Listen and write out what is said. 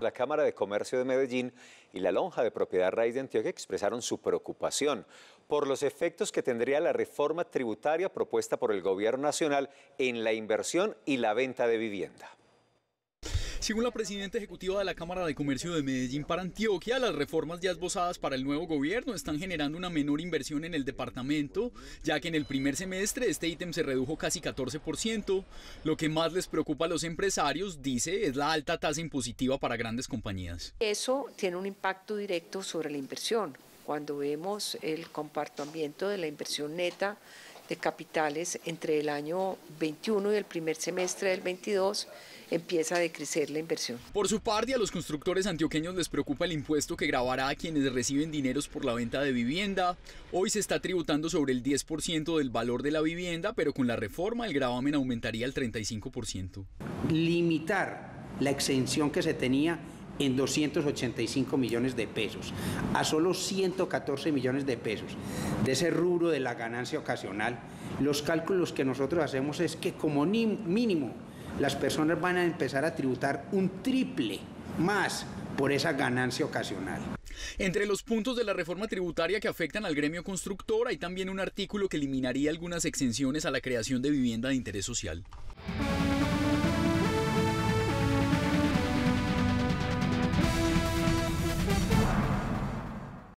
La Cámara de Comercio de Medellín y la Lonja de Propiedad Raíz de Antioquia expresaron su preocupación por los efectos que tendría la reforma tributaria propuesta por el Gobierno Nacional en la inversión y la venta de vivienda. Según la presidenta ejecutiva de la Cámara de Comercio de Medellín para Antioquia, las reformas ya esbozadas para el nuevo gobierno están generando una menor inversión en el departamento, ya que en el primer semestre este ítem se redujo casi 14%. Lo que más les preocupa a los empresarios, dice, es la alta tasa impositiva para grandes compañías. Eso tiene un impacto directo sobre la inversión. Cuando vemos el comportamiento de la inversión neta de capitales entre el año 21 y el primer semestre del 22 empieza a decrecer la inversión. Por su parte, a los constructores antioqueños les preocupa el impuesto que grabará a quienes reciben dineros por la venta de vivienda. Hoy se está tributando sobre el 10% del valor de la vivienda, pero con la reforma el gravamen aumentaría al 35%. Limitar la exención que se tenía en 285 millones de pesos, a solo 114 millones de pesos. De ese rubro de la ganancia ocasional, los cálculos que nosotros hacemos es que como mínimo las personas van a empezar a tributar un triple más por esa ganancia ocasional. Entre los puntos de la reforma tributaria que afectan al gremio constructor hay también un artículo que eliminaría algunas exenciones a la creación de vivienda de interés social.